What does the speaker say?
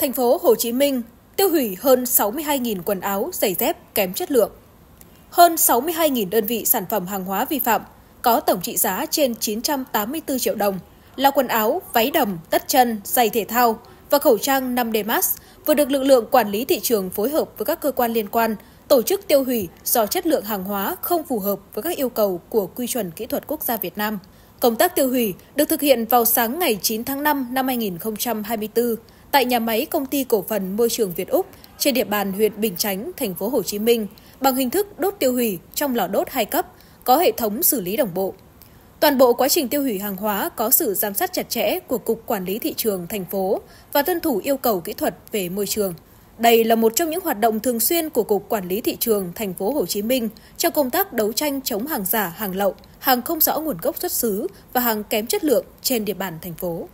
thành phố Hồ Chí Minh tiêu hủy hơn 62.000 quần áo, giày dép kém chất lượng. Hơn 62.000 đơn vị sản phẩm hàng hóa vi phạm có tổng trị giá trên 984 triệu đồng là quần áo, váy đầm, tất chân, giày thể thao và khẩu trang 5D mask vừa được lực lượng quản lý thị trường phối hợp với các cơ quan liên quan tổ chức tiêu hủy do chất lượng hàng hóa không phù hợp với các yêu cầu của quy chuẩn kỹ thuật quốc gia Việt Nam. Công tác tiêu hủy được thực hiện vào sáng ngày 9 tháng 5 năm 2024 tại nhà máy công ty cổ phần môi trường Việt Úc trên địa bàn huyện Bình Chánh, thành phố Hồ Chí Minh bằng hình thức đốt tiêu hủy trong lò đốt hai cấp có hệ thống xử lý đồng bộ. Toàn bộ quá trình tiêu hủy hàng hóa có sự giám sát chặt chẽ của Cục Quản lý Thị trường thành phố và tuân thủ yêu cầu kỹ thuật về môi trường. Đây là một trong những hoạt động thường xuyên của Cục Quản lý Thị trường thành phố Hồ Chí Minh trong công tác đấu tranh chống hàng giả, hàng lậu, hàng không rõ nguồn gốc xuất xứ và hàng kém chất lượng trên địa bàn thành phố.